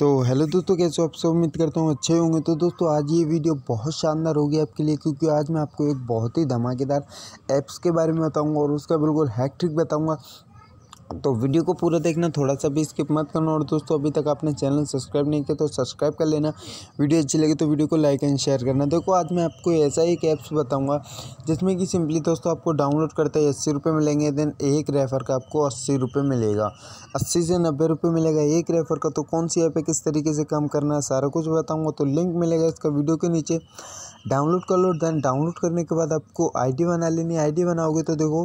तो हेलो दोस्तों कैसे हो आप सब उम्मीद करता हूँ अच्छे होंगे तो दोस्तों आज ये वीडियो बहुत शानदार होगी आपके लिए क्योंकि आज मैं आपको एक बहुत ही धमाकेदार ऐप्स के बारे में बताऊंगा और उसका बिल्कुल हैक्ट्रिक बताऊंगा तो वीडियो को पूरा देखना थोड़ा सा भी स्किप मत करना और दोस्तों अभी तक आपने चैनल सब्सक्राइब नहीं किया तो सब्सक्राइब कर लेना वीडियो अच्छी लगी तो वीडियो को लाइक एंड शेयर करना देखो आज मैं आपको ऐसा एक ऐप्स बताऊंगा जिसमें कि सिंपली दोस्तों आपको डाउनलोड करते ही अस्सी रुपये मिलेंगे देन एक रेफ़र का आपको अस्सी रुपये मिलेगा अस्सी से नब्बे रुपये मिलेगा एक रेफ़र का तो कौन सी ऐप है किस तरीके से काम करना है सारा कुछ बताऊँगा तो लिंक मिलेगा इसका वीडियो के नीचे डाउनलोड कर लो दैन डाउनलोड करने के बाद आपको आईडी बना लेनी है आईडी बनाओगे तो देखो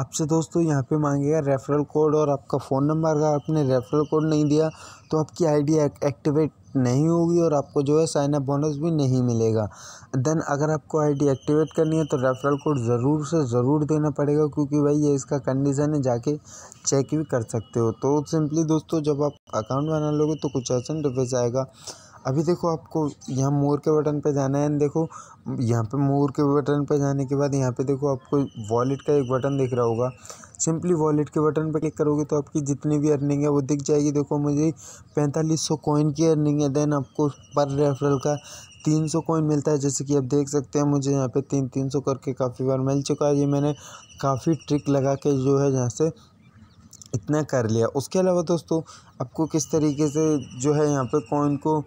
आपसे दोस्तों यहाँ पे मांगेगा रेफरल कोड और आपका फ़ोन नंबर अगर आपने रेफरल कोड नहीं दिया तो आपकी आईडी एक्टिवेट नहीं होगी और आपको जो है साइन अप बोनस भी नहीं मिलेगा देन अगर आपको आईडी एक्टिवेट करनी है तो रेफरल कोड ज़रूर से ज़रूर देना पड़ेगा क्योंकि भाई ये इसका कंडीशन है जाके चेक भी कर सकते हो तो सिंपली दोस्तों जब आप अकाउंट बना लोगे तो कुछ ऐसा डिफेस आएगा अभी देखो आपको यहाँ मोर के बटन पे जाना है देखो यहाँ पे मोर के बटन पे जाने के बाद यहाँ पे देखो आपको वॉलेट का एक बटन दिख रहा होगा सिंपली वॉलेट के बटन पे क्लिक करोगे तो आपकी जितनी भी अर्निंग है वो दिख जाएगी देखो मुझे पैंतालीस सौ कॉइन की अर्निंग है देन आपको पर रेफरल का तीन सौ कॉइन मिलता है जैसे कि आप देख सकते हैं मुझे यहाँ पे तीन तीन सौ करके काफ़ी बार मिल चुका है ये मैंने काफ़ी ट्रिक लगा के जो है यहाँ से इतना कर लिया उसके अलावा दोस्तों आपको किस तरीके से जो है यहाँ पे कॉइन को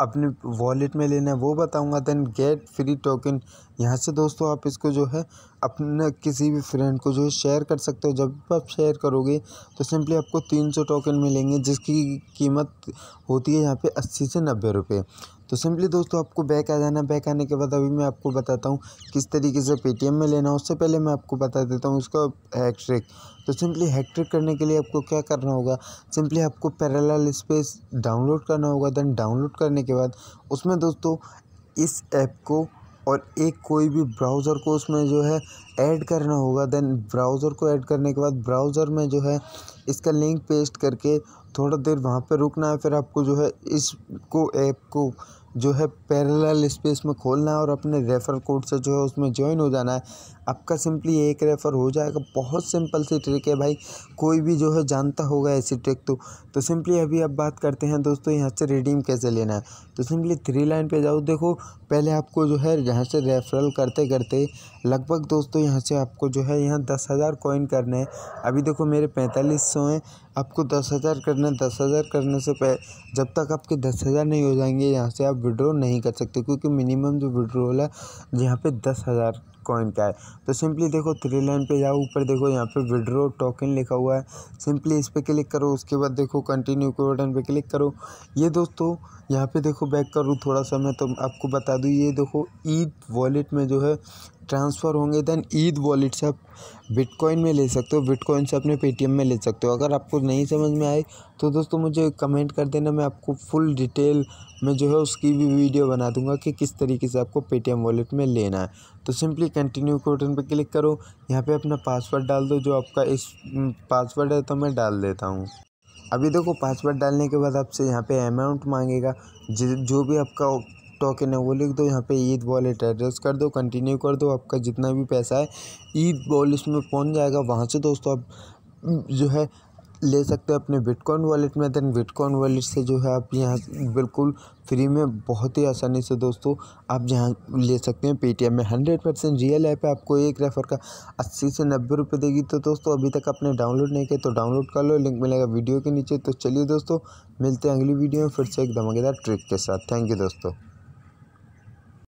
अपने वॉलेट में लेना है वो बताऊंगा देन गेट फ्री टोकन यहाँ से दोस्तों आप इसको जो है अपने किसी भी फ्रेंड को जो है शेयर कर सकते हो जब आप शेयर करोगे तो सिंपली आपको तीन सौ टोकन मिलेंगे जिसकी कीमत होती है यहाँ पे अस्सी से नब्बे रुपये तो सिंपली दोस्तों आपको बैक आ जाना बैक आने के बाद अभी मैं आपको बताता हूँ किस तरीके से पेटीएम में लेना उससे पहले मैं आपको बता देता हूँ उसका हैकट्रिक तो सिंपली हैकट्रिक करने के लिए आपको क्या करना होगा सिंपली आपको पैराल स्पेस डाउनलोड करना होगा देन डाउनलोड करने के बाद उसमें दोस्तों इस ऐप को और एक कोई भी ब्राउज़र को उसमें जो है ऐड करना होगा देन ब्राउज़र को ऐड करने के बाद ब्राउज़र में जो है इसका लिंक पेस्ट करके थोड़ा देर वहाँ पर रुकना है फिर आपको जो है इसको ऐप को जो है पैरेलल स्पेस में खोलना है और अपने रेफ़र कोड से जो है उसमें ज्वाइन हो जाना है आपका सिंपली एक रेफ़र हो जाएगा बहुत सिंपल सी ट्रिक है भाई कोई भी जो है जानता होगा ऐसी ट्रिक तो तो सिंपली अभी आप बात करते हैं दोस्तों यहाँ से रिडीम कैसे लेना है तो सिंपली थ्री लाइन पे जाओ देखो पहले आपको जो है यहाँ से रेफरल करते करते लगभग दोस्तों यहाँ से आपको जो है यहाँ दस हज़ार कॉइन करना है अभी देखो मेरे पैंतालीस सौ हैं आपको दस हज़ार करना है दस हज़ार करने से पह जब तक आपके दस हज़ार नहीं हो जाएंगे यहाँ से आप आप विड्रॉ नहीं कर सकते क्योंकि मिनिमम जो विड्रोल है यहाँ पे दस हज़ार कॉइन का है तो सिंपली देखो थ्री लाइन पे जाओ ऊपर देखो यहाँ पे विड्रो टोकन लिखा हुआ है सिंपली इस पर क्लिक करो उसके बाद देखो कंटिन्यू के बटन पे क्लिक करो ये दोस्तों यहाँ पे देखो बैक करूँ थोड़ा सा मैं तो आपको बता दूँ ये देखो ई वॉलेट में जो है ट्रांसफ़र होंगे देन ईद वॉलेट से आप बिटकॉइन में ले सकते हो बिटकॉइन से अपने पेटीएम में ले सकते हो अगर आपको नहीं समझ में आए तो दोस्तों मुझे कमेंट कर देना मैं आपको फुल डिटेल में जो है उसकी भी वीडियो बना दूंगा कि किस तरीके से आपको पेटीएम वॉलेट में लेना है तो सिंपली कंटिन्यू बटन पर क्लिक करो यहाँ पर अपना पासवर्ड डाल दो जो आपका इस पासवर्ड है तो मैं डाल देता हूँ अभी देखो पासवर्ड डालने के बाद आपसे यहाँ पे अमाउंट मांगेगा जो भी आपका टोकन है वो लिख दो यहाँ पे ईद वॉलेट एड्रेस कर दो कंटिन्यू कर दो आपका जितना भी पैसा है ईद वॉलेट में पहुँच जाएगा वहाँ से दोस्तों आप हम्म, जो है ले सकते हैं अपने बिटकॉइन वॉलेट में देन बिटकॉइन वॉलेट से जो है आप यहाँ बिल्कुल फ्री में बहुत ही आसानी से दोस्तों आप जहाँ ले सकते हैं पेटीएम में हंड्रेड परसेंट रियल ऐप है आपको एक रेफर का अस्सी से नब्बे रुपये देगी तो दोस्तों अभी तक आपने डाउनलोड नहीं किया तो डाउनलोड कर लो लिंक मिलेगा वीडियो के नीचे तो चलिए दोस्तों मिलते हैं अगली वीडियो में फिर से एक धमाकेदार ट्रिक के साथ थैंक यू दोस्तों